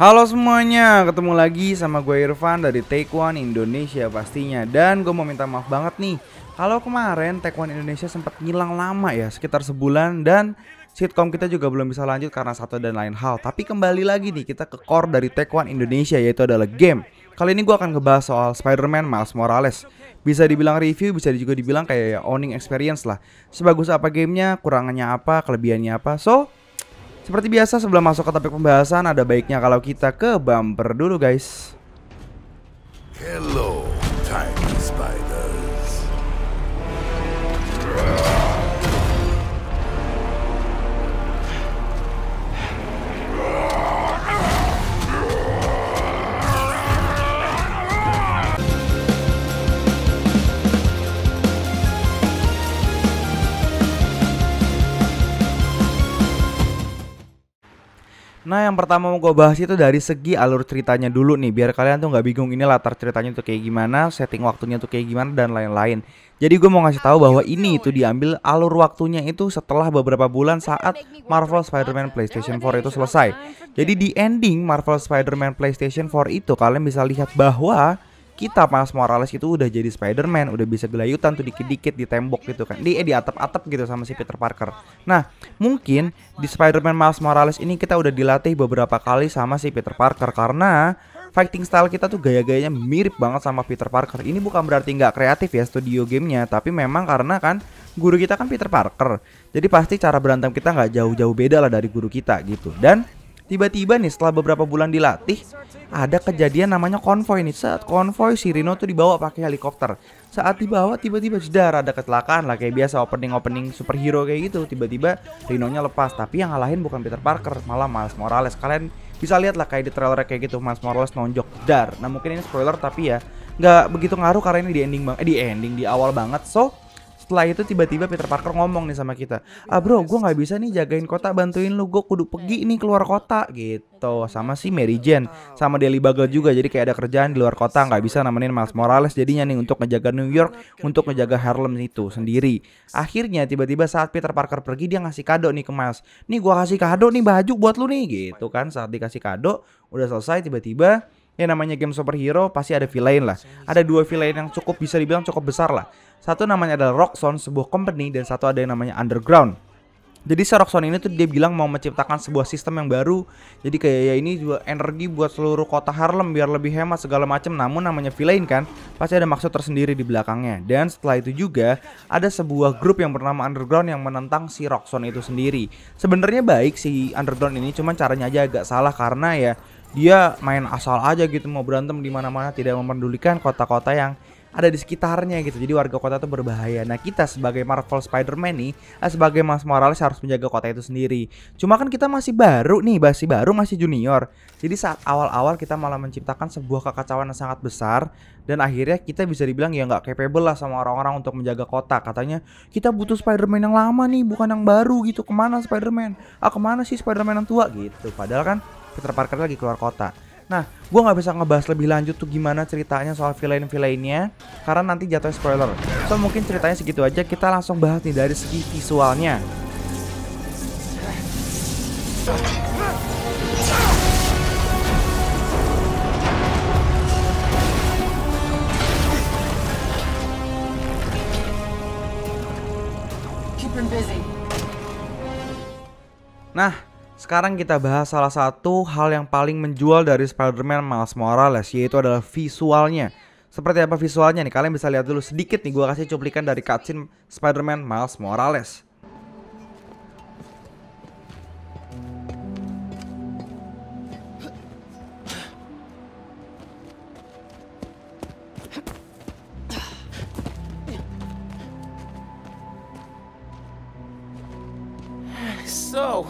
Halo semuanya, ketemu lagi sama gue Irfan dari Take One Indonesia pastinya Dan gue mau minta maaf banget nih Kalau kemarin Take One Indonesia sempat ngilang lama ya, sekitar sebulan Dan sitkom kita juga belum bisa lanjut karena satu dan lain hal Tapi kembali lagi nih, kita ke core dari Take One Indonesia yaitu adalah game Kali ini gue akan ngebahas soal Spider-Man Miles Morales Bisa dibilang review, bisa juga dibilang kayak ya, owning experience lah Sebagus apa gamenya, kurangannya apa, kelebihannya apa So, seperti biasa sebelum masuk ke topik pembahasan ada baiknya kalau kita ke bumper dulu guys. Hello Nah yang pertama mau gue bahas itu dari segi alur ceritanya dulu nih Biar kalian tuh nggak bingung ini latar ceritanya tuh kayak gimana Setting waktunya tuh kayak gimana dan lain-lain Jadi gue mau ngasih tahu bahwa ini itu diambil alur waktunya itu setelah beberapa bulan saat Marvel Spider-Man PlayStation 4 itu selesai Jadi di ending Marvel Spider-Man PlayStation 4 itu kalian bisa lihat bahwa kita Miles Morales itu udah jadi Spider-Man, udah bisa gelayutan tuh dikit-dikit di tembok gitu kan. Di eh, di atap-atap gitu sama si Peter Parker. Nah, mungkin di Spider-Man Miles Morales ini kita udah dilatih beberapa kali sama si Peter Parker karena fighting style kita tuh gaya-gayanya mirip banget sama Peter Parker. Ini bukan berarti nggak kreatif ya studio gamenya, tapi memang karena kan guru kita kan Peter Parker. Jadi pasti cara berantem kita nggak jauh-jauh beda lah dari guru kita gitu. Dan Tiba-tiba nih setelah beberapa bulan dilatih, ada kejadian namanya konvoy nih. Saat konvoy si Rino tuh dibawa pakai helikopter. Saat dibawa tiba-tiba jedar ada kecelakaan lah kayak biasa opening-opening superhero kayak gitu. Tiba-tiba nya lepas, tapi yang ngalahin bukan Peter Parker, malah Miles Morales. Kalian bisa lihat lah kayak di trailer kayak gitu Miles Morales nonjok dar. Nah, mungkin ini spoiler tapi ya nggak begitu ngaruh karena ini di ending bang eh, di ending di awal banget. So, setelah itu tiba-tiba Peter Parker ngomong nih sama kita ah bro gue nggak bisa nih jagain kota bantuin lu gue kudu pergi nih keluar kota gitu sama si Mary Jane sama Daily Bagel juga jadi kayak ada kerjaan di luar kota nggak bisa nemenin Miles Morales jadinya nih untuk ngejaga New York untuk ngejaga Harlem itu sendiri akhirnya tiba-tiba saat Peter Parker pergi dia ngasih kado nih ke Miles nih gue kasih kado nih baju buat lu nih gitu kan saat dikasih kado udah selesai tiba-tiba yang namanya game superhero pasti ada villain lah. Ada dua villain yang cukup bisa dibilang cukup besar lah. Satu namanya adalah Roxxon, sebuah company, dan satu ada yang namanya Underground. Jadi si Roxxon ini tuh dia bilang mau menciptakan sebuah sistem yang baru. Jadi kayak ya ini juga energi buat seluruh kota Harlem biar lebih hemat segala macam. Namun namanya villain kan, pasti ada maksud tersendiri di belakangnya. Dan setelah itu juga ada sebuah grup yang bernama Underground yang menentang si Roxxon itu sendiri. Sebenarnya baik si Underground ini, cuman caranya aja agak salah karena ya dia main asal aja gitu mau berantem di mana-mana tidak memperdulikan kota-kota yang ada di sekitarnya gitu. Jadi warga kota itu berbahaya. Nah kita sebagai Marvel Spider-Man nih, eh, sebagai Mas Morales harus menjaga kota itu sendiri. Cuma kan kita masih baru nih, masih baru, masih junior. Jadi saat awal-awal kita malah menciptakan sebuah kekacauan yang sangat besar dan akhirnya kita bisa dibilang ya nggak capable lah sama orang-orang untuk menjaga kota. Katanya kita butuh Spider-Man yang lama nih, bukan yang baru gitu. Kemana Spider-Man? Ah kemana sih Spider-Man yang tua gitu? Padahal kan Peter Parker lagi keluar kota. Nah, gue nggak bisa ngebahas lebih lanjut tuh gimana ceritanya soal villain-villainnya karena nanti jatuh spoiler. So mungkin ceritanya segitu aja. Kita langsung bahas nih dari segi visualnya. Nah, sekarang kita bahas salah satu hal yang paling menjual dari Spider-Man Miles Morales yaitu adalah visualnya. Seperti apa visualnya nih? Kalian bisa lihat dulu sedikit nih gua kasih cuplikan dari cutscene Spider-Man Miles Morales. So,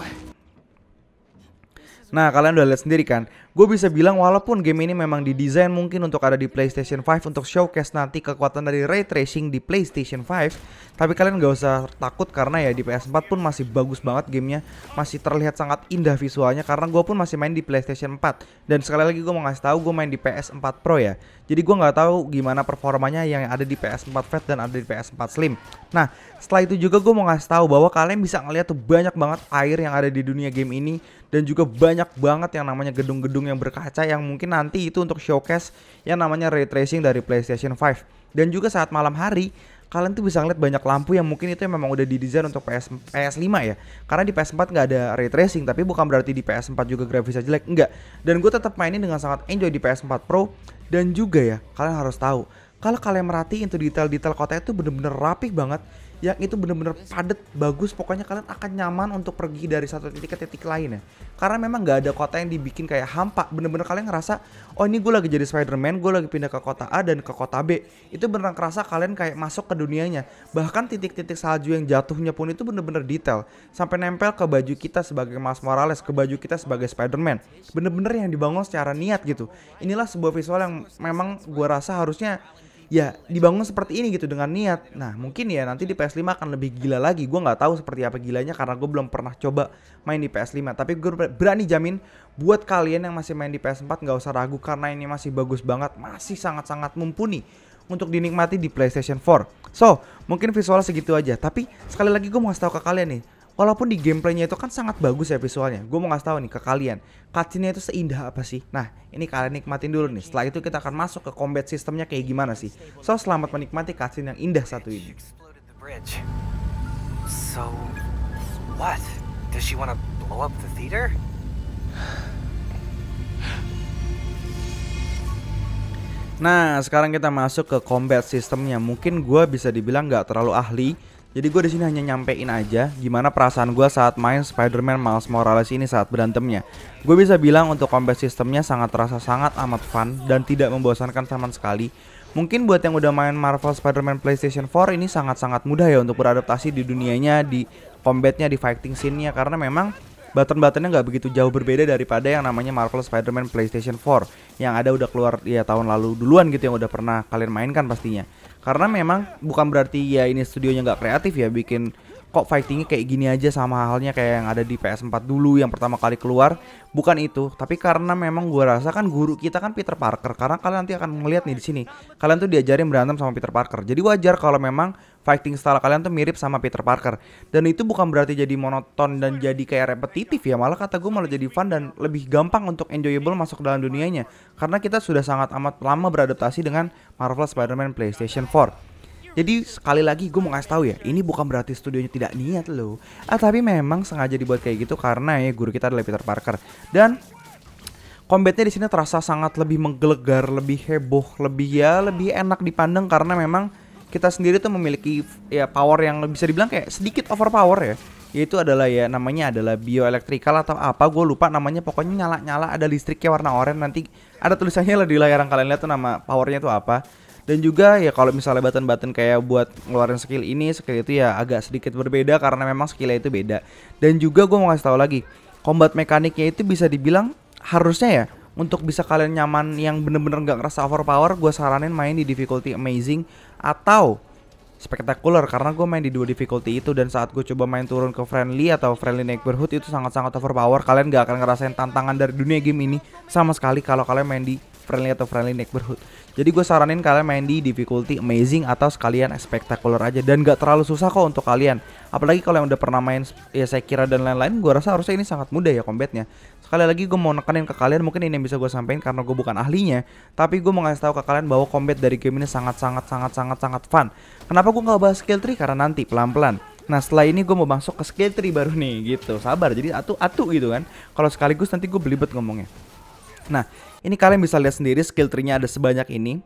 Nah, kalian udah lihat sendiri kan, Gue bisa bilang walaupun game ini memang didesain mungkin untuk ada di PlayStation 5 untuk showcase nanti kekuatan dari ray tracing di PlayStation 5, tapi kalian gak usah takut karena ya di PS4 pun masih bagus banget gamenya, masih terlihat sangat indah visualnya karena gue pun masih main di PlayStation 4 dan sekali lagi gue mau ngasih tahu gue main di PS4 Pro ya, jadi gue nggak tahu gimana performanya yang ada di PS4 Fat dan ada di PS4 Slim. Nah setelah itu juga gue mau ngasih tahu bahwa kalian bisa ngeliat tuh banyak banget air yang ada di dunia game ini dan juga banyak banget yang namanya gedung-gedung gedung yang berkaca yang mungkin nanti itu untuk showcase yang namanya ray tracing dari PlayStation 5. Dan juga saat malam hari, kalian tuh bisa ngeliat banyak lampu yang mungkin itu yang memang udah didesain untuk PS PS5 ya. Karena di PS4 nggak ada ray tracing, tapi bukan berarti di PS4 juga grafisnya jelek, enggak. Dan gue tetap mainin dengan sangat enjoy di PS4 Pro dan juga ya, kalian harus tahu kalau kalian merhatiin tuh detail-detail kota itu bener-bener rapih banget yang itu bener-bener padat bagus pokoknya kalian akan nyaman untuk pergi dari satu titik ke titik lain ya karena memang gak ada kota yang dibikin kayak hampa bener-bener kalian ngerasa oh ini gue lagi jadi Spiderman gue lagi pindah ke kota A dan ke kota B itu bener, -bener kerasa kalian kayak masuk ke dunianya bahkan titik-titik salju yang jatuhnya pun itu bener-bener detail sampai nempel ke baju kita sebagai Mas Morales ke baju kita sebagai Spiderman bener-bener yang dibangun secara niat gitu inilah sebuah visual yang memang gue rasa harusnya ya dibangun seperti ini gitu dengan niat. Nah mungkin ya nanti di PS5 akan lebih gila lagi. Gue nggak tahu seperti apa gilanya karena gue belum pernah coba main di PS5. Tapi gue berani jamin buat kalian yang masih main di PS4 nggak usah ragu karena ini masih bagus banget, masih sangat-sangat mumpuni untuk dinikmati di PlayStation 4. So mungkin visual segitu aja. Tapi sekali lagi gue mau kasih tahu ke kalian nih walaupun di gameplaynya itu kan sangat bagus ya visualnya gue mau ngasih tahu nih ke kalian cutscene itu seindah apa sih nah ini kalian nikmatin dulu nih setelah itu kita akan masuk ke combat sistemnya kayak gimana sih so selamat menikmati cutscene yang indah satu ini so what does she wanna blow up the theater Nah, sekarang kita masuk ke combat sistemnya. Mungkin gue bisa dibilang nggak terlalu ahli, jadi gue di sini hanya nyampein aja gimana perasaan gue saat main Spider-Man Miles Morales ini saat berantemnya. Gue bisa bilang untuk combat sistemnya sangat terasa sangat amat fun dan tidak membosankan sama sekali. Mungkin buat yang udah main Marvel Spider-Man PlayStation 4 ini sangat-sangat mudah ya untuk beradaptasi di dunianya, di combatnya, di fighting scene-nya karena memang button-buttonnya nggak begitu jauh berbeda daripada yang namanya Marvel Spider-Man PlayStation 4 yang ada udah keluar ya tahun lalu duluan gitu yang udah pernah kalian mainkan pastinya. Karena memang bukan berarti ya ini studionya nggak kreatif ya bikin kok fightingnya kayak gini aja sama halnya kayak yang ada di PS4 dulu yang pertama kali keluar bukan itu tapi karena memang gue rasa kan guru kita kan Peter Parker karena kalian nanti akan melihat nih di sini kalian tuh diajarin berantem sama Peter Parker jadi wajar kalau memang fighting style kalian tuh mirip sama Peter Parker dan itu bukan berarti jadi monoton dan jadi kayak repetitif ya malah kata gue malah jadi fun dan lebih gampang untuk enjoyable masuk dalam dunianya karena kita sudah sangat amat lama beradaptasi dengan Marvel Spider-Man PlayStation 4 jadi sekali lagi gue mau kasih tahu ya, ini bukan berarti studionya tidak niat loh. Ah tapi memang sengaja dibuat kayak gitu karena ya guru kita adalah Peter Parker dan combatnya di sini terasa sangat lebih menggelegar, lebih heboh, lebih ya lebih enak dipandang karena memang kita sendiri tuh memiliki ya power yang bisa dibilang kayak sedikit overpower ya yaitu adalah ya namanya adalah bioelektrikal atau apa gue lupa namanya pokoknya nyala-nyala ada listriknya warna oranye nanti ada tulisannya lah di layar yang kalian lihat tuh nama powernya tuh apa dan juga ya kalau misalnya button-button kayak buat ngeluarin skill ini skill itu ya agak sedikit berbeda karena memang skillnya itu beda dan juga gue mau kasih tahu lagi combat mekaniknya itu bisa dibilang harusnya ya untuk bisa kalian nyaman yang bener-bener gak ngerasa overpower gue saranin main di difficulty amazing atau spektakuler karena gue main di dua difficulty itu dan saat gue coba main turun ke friendly atau friendly neighborhood itu sangat-sangat overpower kalian gak akan ngerasain tantangan dari dunia game ini sama sekali kalau kalian main di friendly atau friendly neck Jadi gue saranin kalian main di difficulty amazing atau sekalian spectacular aja dan gak terlalu susah kok untuk kalian. Apalagi kalau yang udah pernah main ya saya kira dan lain-lain, gue rasa harusnya ini sangat mudah ya combatnya. Sekali lagi gue mau nekanin ke kalian mungkin ini yang bisa gue sampaikan karena gue bukan ahlinya, tapi gue mau ngasih tahu ke kalian bahwa combat dari game ini sangat sangat sangat sangat sangat fun. Kenapa gue nggak bahas skill tree karena nanti pelan-pelan. Nah setelah ini gue mau masuk ke skill tree baru nih gitu Sabar jadi atu-atu gitu kan Kalau sekaligus nanti gue belibet ngomongnya Nah, ini kalian bisa lihat sendiri skill tree-nya ada sebanyak ini.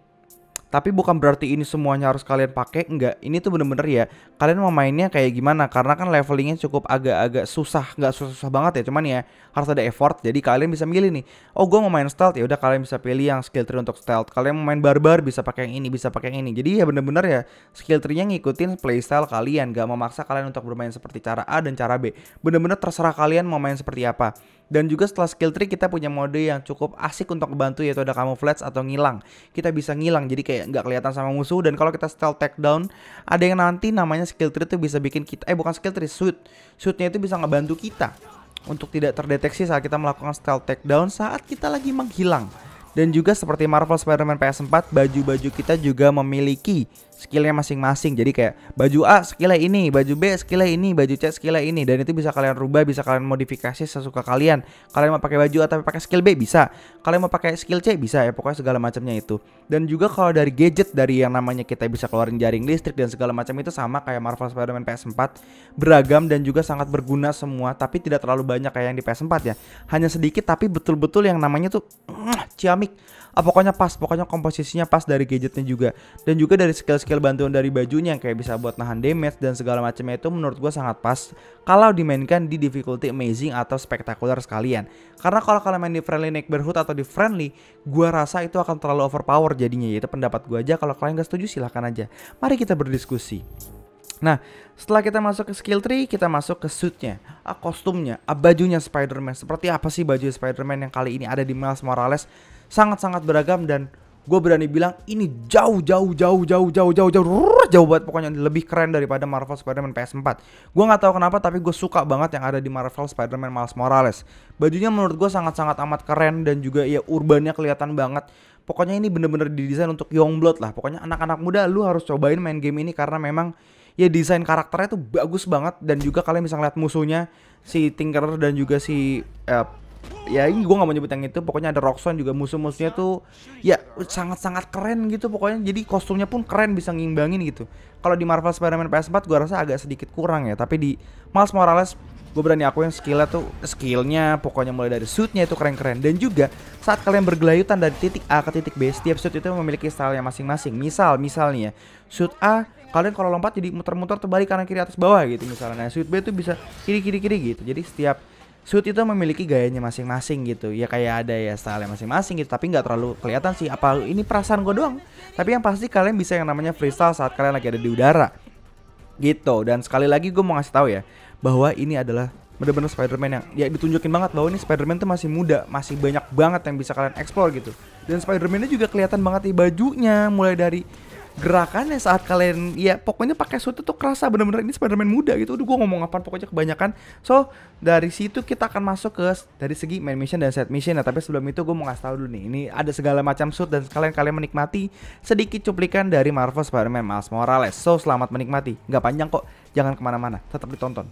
Tapi bukan berarti ini semuanya harus kalian pakai, enggak. Ini tuh bener-bener ya, kalian mau mainnya kayak gimana. Karena kan levelingnya cukup agak-agak susah, nggak susah-susah banget ya. Cuman ya, harus ada effort, jadi kalian bisa milih nih. Oh, gue mau main stealth, ya udah kalian bisa pilih yang skill tree untuk stealth. Kalian mau main barbar, bisa pakai yang ini, bisa pakai yang ini. Jadi ya bener-bener ya, skill tree-nya ngikutin playstyle kalian. Gak memaksa kalian untuk bermain seperti cara A dan cara B. Bener-bener terserah kalian mau main seperti apa. Dan juga setelah skill tree kita punya mode yang cukup asik untuk membantu yaitu ada camouflage atau ngilang. Kita bisa ngilang jadi kayak nggak kelihatan sama musuh dan kalau kita stealth down ada yang nanti namanya skill tree itu bisa bikin kita eh bukan skill tree suit. Suitnya itu bisa ngebantu kita untuk tidak terdeteksi saat kita melakukan stealth down saat kita lagi menghilang. Dan juga seperti Marvel Spider-Man PS4, baju-baju kita juga memiliki skillnya masing-masing jadi kayak baju A skillnya ini baju B skillnya ini baju C skillnya ini dan itu bisa kalian rubah bisa kalian modifikasi sesuka kalian kalian mau pakai baju A tapi pakai skill B bisa kalian mau pakai skill C bisa ya pokoknya segala macamnya itu dan juga kalau dari gadget dari yang namanya kita bisa keluarin jaring listrik dan segala macam itu sama kayak Marvel Spider-Man PS4 beragam dan juga sangat berguna semua tapi tidak terlalu banyak kayak yang di PS4 ya hanya sedikit tapi betul-betul yang namanya tuh ciamik ah, pokoknya pas pokoknya komposisinya pas dari gadgetnya juga dan juga dari skill skill bantuan dari bajunya yang kayak bisa buat nahan damage dan segala macamnya itu menurut gue sangat pas kalau dimainkan di difficulty amazing atau spektakuler sekalian. Karena kalau kalian main di friendly neighborhood atau di friendly, gue rasa itu akan terlalu overpower jadinya. Itu pendapat gue aja. Kalau kalian gak setuju silahkan aja. Mari kita berdiskusi. Nah, setelah kita masuk ke skill tree, kita masuk ke suitnya, kostumnya, bajunya Spider-Man. Seperti apa sih baju Spider-Man yang kali ini ada di Miles Morales? Sangat-sangat beragam dan gue berani bilang ini jauh jauh jauh jauh jauh jauh jauh jauh jauh banget pokoknya lebih keren daripada Marvel Spider-Man PS4. Gue nggak tahu kenapa tapi gue suka banget yang ada di Marvel Spider-Man Miles Morales. Bajunya menurut gue sangat-sangat amat keren dan juga ya urbannya kelihatan banget. Pokoknya ini bener-bener didesain untuk young blood lah. Pokoknya anak-anak muda lu harus cobain main game ini karena memang ya desain karakternya tuh bagus banget dan juga kalian bisa ngeliat musuhnya si Tinker dan juga si uh, ya ini gue gak mau nyebut yang itu pokoknya ada Roxxon juga musuh-musuhnya tuh ya sangat-sangat keren gitu pokoknya jadi kostumnya pun keren bisa ngimbangin gitu kalau di Marvel Spider-Man PS4 gue rasa agak sedikit kurang ya tapi di Miles Morales gue berani akuin skillnya tuh skillnya pokoknya mulai dari suitnya itu keren-keren dan juga saat kalian bergelayutan dari titik A ke titik B setiap suit itu memiliki style yang masing-masing misal misalnya ya, suit A kalian kalau lompat jadi muter-muter terbalik kanan kiri atas bawah gitu misalnya nah, suit B itu bisa kiri kiri kiri gitu jadi setiap suit itu memiliki gayanya masing-masing gitu ya kayak ada ya style masing-masing gitu tapi nggak terlalu kelihatan sih apa ini perasaan gue doang tapi yang pasti kalian bisa yang namanya freestyle saat kalian lagi ada di udara gitu dan sekali lagi gue mau ngasih tahu ya bahwa ini adalah bener-bener Spider-Man yang ya ditunjukin banget bahwa ini Spider-Man tuh masih muda, masih banyak banget yang bisa kalian explore gitu. Dan Spider-Man-nya juga kelihatan banget di bajunya, mulai dari gerakannya saat kalian ya pokoknya pakai suit itu kerasa bener-bener ini Spiderman muda gitu. Udah gue ngomong apa pokoknya kebanyakan. So dari situ kita akan masuk ke dari segi main mission dan set mission. Nah tapi sebelum itu gue mau ngasih tau dulu nih. Ini ada segala macam suit dan sekalian kalian menikmati sedikit cuplikan dari Marvel Spiderman man Miles Morales. So selamat menikmati. Gak panjang kok. Jangan kemana-mana. Tetap ditonton.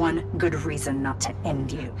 one good reason not to end you.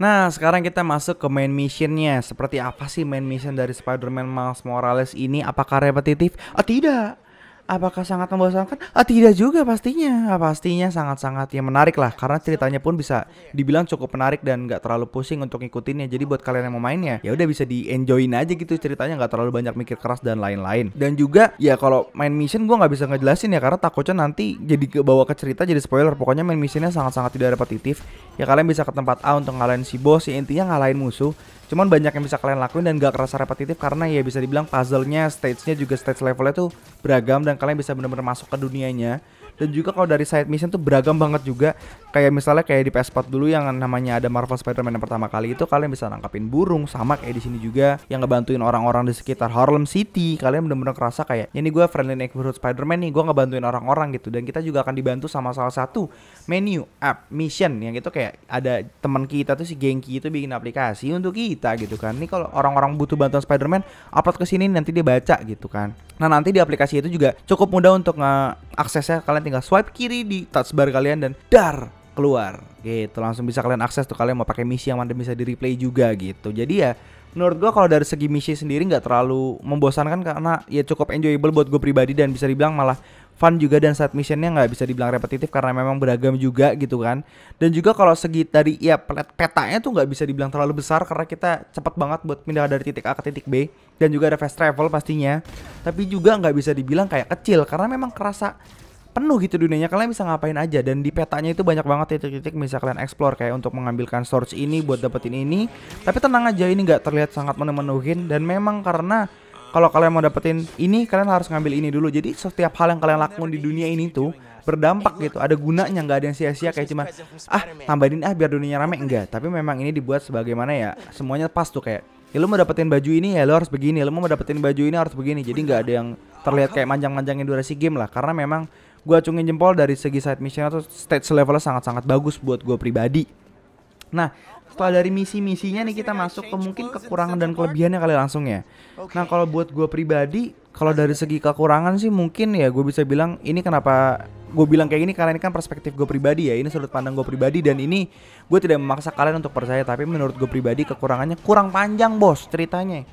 Nah, sekarang kita masuk ke main missionnya. Seperti apa sih main mission dari Spider-Man Miles Morales ini? Apakah repetitif? oh, tidak. Apakah sangat membosankan? Ah, tidak juga pastinya. Ah, pastinya sangat-sangat yang menarik lah karena ceritanya pun bisa dibilang cukup menarik dan nggak terlalu pusing untuk ngikutinnya. Jadi buat kalian yang mau mainnya ya udah bisa di enjoyin aja gitu ceritanya nggak terlalu banyak mikir keras dan lain-lain. Dan juga ya kalau main mission gue nggak bisa ngejelasin ya karena takutnya nanti jadi ke bawa ke cerita jadi spoiler. Pokoknya main missionnya sangat-sangat tidak repetitif. Ya kalian bisa ke tempat A untuk ngalahin si bos ya intinya ngalahin musuh Cuman banyak yang bisa kalian lakuin dan gak kerasa repetitif karena ya bisa dibilang puzzle-nya, stage-nya juga stage levelnya tuh beragam dan kalian bisa bener-bener masuk ke dunianya. Dan juga kalau dari side mission tuh beragam banget juga kayak misalnya kayak di PS4 dulu yang namanya ada Marvel Spider-Man yang pertama kali itu kalian bisa nangkapin burung sama kayak di sini juga yang ngebantuin orang-orang di sekitar Harlem City kalian bener-bener kerasa kayak ini gue friendly neighborhood Spider-Man nih gue ngebantuin orang-orang gitu dan kita juga akan dibantu sama salah satu menu app mission yang itu kayak ada teman kita tuh si Genki itu bikin aplikasi untuk kita gitu kan ini kalau orang-orang butuh bantuan Spider-Man upload ke sini nanti dia baca gitu kan nah nanti di aplikasi itu juga cukup mudah untuk ngeaksesnya kalian tinggal swipe kiri di touchbar kalian dan dar keluar gitu langsung bisa kalian akses tuh kalian mau pakai misi yang mana bisa di replay juga gitu jadi ya menurut gua kalau dari segi misi sendiri nggak terlalu membosankan karena ya cukup enjoyable buat gue pribadi dan bisa dibilang malah fun juga dan saat missionnya nggak bisa dibilang repetitif karena memang beragam juga gitu kan dan juga kalau segi dari ya petanya tuh nggak bisa dibilang terlalu besar karena kita cepat banget buat pindah dari titik A ke titik B dan juga ada fast travel pastinya tapi juga nggak bisa dibilang kayak kecil karena memang kerasa penuh gitu dunianya kalian bisa ngapain aja dan di petanya itu banyak banget titik-titik bisa kalian explore kayak untuk mengambilkan source ini buat dapetin ini tapi tenang aja ini nggak terlihat sangat menemenuhin dan memang karena kalau kalian mau dapetin ini kalian harus ngambil ini dulu jadi setiap hal yang kalian lakukan di dunia ini tuh berdampak gitu ada gunanya nggak ada yang sia-sia kayak cuma ah tambahin ah biar dunianya rame enggak tapi memang ini dibuat sebagaimana ya semuanya pas tuh kayak ya lu mau dapetin baju ini ya lu harus begini lo mau dapetin baju ini harus begini jadi nggak ada yang terlihat kayak manjang-manjangin durasi game lah karena memang gue acungin jempol dari segi side mission atau stage levelnya sangat-sangat bagus buat gue pribadi nah setelah dari misi-misinya nih kita masuk ke mungkin kekurangan dan kelebihannya kali langsung ya nah kalau buat gue pribadi kalau dari segi kekurangan sih mungkin ya gue bisa bilang ini kenapa gue bilang kayak gini karena ini kan perspektif gue pribadi ya ini sudut pandang gue pribadi dan ini gue tidak memaksa kalian untuk percaya tapi menurut gue pribadi kekurangannya kurang panjang bos ceritanya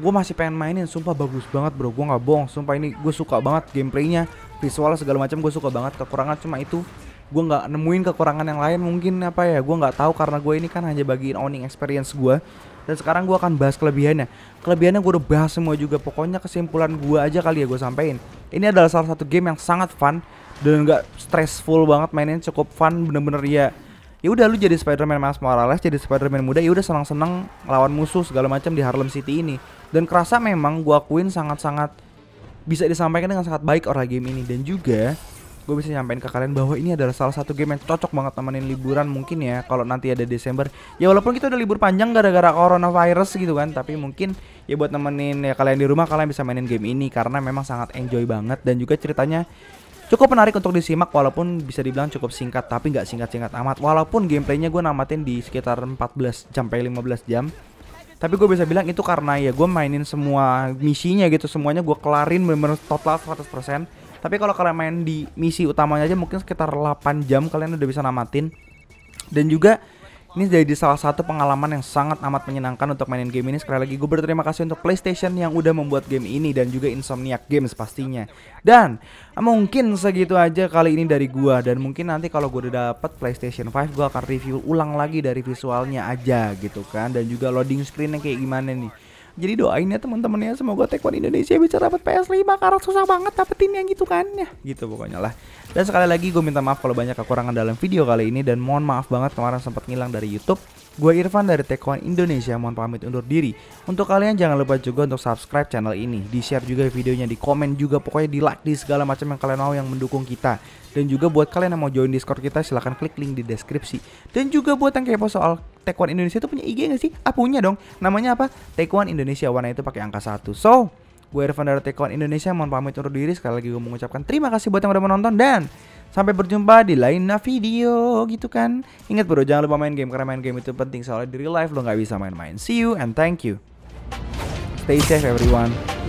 gue masih pengen mainin sumpah bagus banget bro gue nggak bohong sumpah ini gue suka banget gameplaynya visual segala macam gue suka banget kekurangan cuma itu gue nggak nemuin kekurangan yang lain mungkin apa ya gue nggak tahu karena gue ini kan hanya bagiin owning experience gue dan sekarang gue akan bahas kelebihannya kelebihannya gue udah bahas semua juga pokoknya kesimpulan gue aja kali ya gue sampein ini adalah salah satu game yang sangat fun dan nggak stressful banget mainin cukup fun bener-bener ya ya udah lu jadi Spiderman man Miles Morales jadi Spiderman muda ya udah senang-senang lawan musuh segala macam di Harlem City ini dan kerasa memang gue akuin sangat-sangat bisa disampaikan dengan sangat baik orang game ini dan juga gue bisa nyampein ke kalian bahwa ini adalah salah satu game yang cocok banget temenin liburan mungkin ya kalau nanti ada Desember ya walaupun kita udah libur panjang gara-gara coronavirus gitu kan tapi mungkin ya buat nemenin ya kalian di rumah kalian bisa mainin game ini karena memang sangat enjoy banget dan juga ceritanya cukup menarik untuk disimak walaupun bisa dibilang cukup singkat tapi nggak singkat-singkat amat walaupun gameplaynya gue namatin di sekitar 14 sampai 15 jam tapi gue bisa bilang itu karena ya gue mainin semua misinya gitu semuanya gue kelarin bener-bener total 100% tapi kalau kalian main di misi utamanya aja mungkin sekitar 8 jam kalian udah bisa namatin dan juga ini jadi salah satu pengalaman yang sangat amat menyenangkan untuk mainin game ini. Sekali lagi gue berterima kasih untuk PlayStation yang udah membuat game ini dan juga Insomniac Games pastinya. Dan mungkin segitu aja kali ini dari gue dan mungkin nanti kalau gue udah dapet PlayStation 5 gue akan review ulang lagi dari visualnya aja gitu kan dan juga loading screennya kayak gimana nih. Jadi doain ya teman-teman ya semoga Tekwan Indonesia bisa dapat PS5 karena susah banget dapetin yang gitu kan ya. Gitu pokoknya lah. Dan sekali lagi gue minta maaf kalau banyak kekurangan dalam video kali ini dan mohon maaf banget kemarin sempat ngilang dari YouTube. Gue Irfan dari Tekwan Indonesia mohon pamit undur diri. Untuk kalian jangan lupa juga untuk subscribe channel ini, di-share juga videonya, di komen juga pokoknya di like di segala macam yang kalian mau yang mendukung kita. Dan juga buat kalian yang mau join Discord kita silahkan klik link di deskripsi. Dan juga buat yang kepo soal Taekwondo Indonesia itu punya IG gak sih? Ah punya dong. Namanya apa? Taekwondo Indonesia warna itu pakai angka 1. So, gue Irfan dari Taekwondo Indonesia mohon pamit undur diri. Sekali lagi gue mengucapkan terima kasih buat yang udah menonton dan Sampai berjumpa di lain video gitu kan. Ingat bro, jangan lupa main game karena main game itu penting soalnya di real life lo nggak bisa main-main. See you and thank you. Stay safe everyone.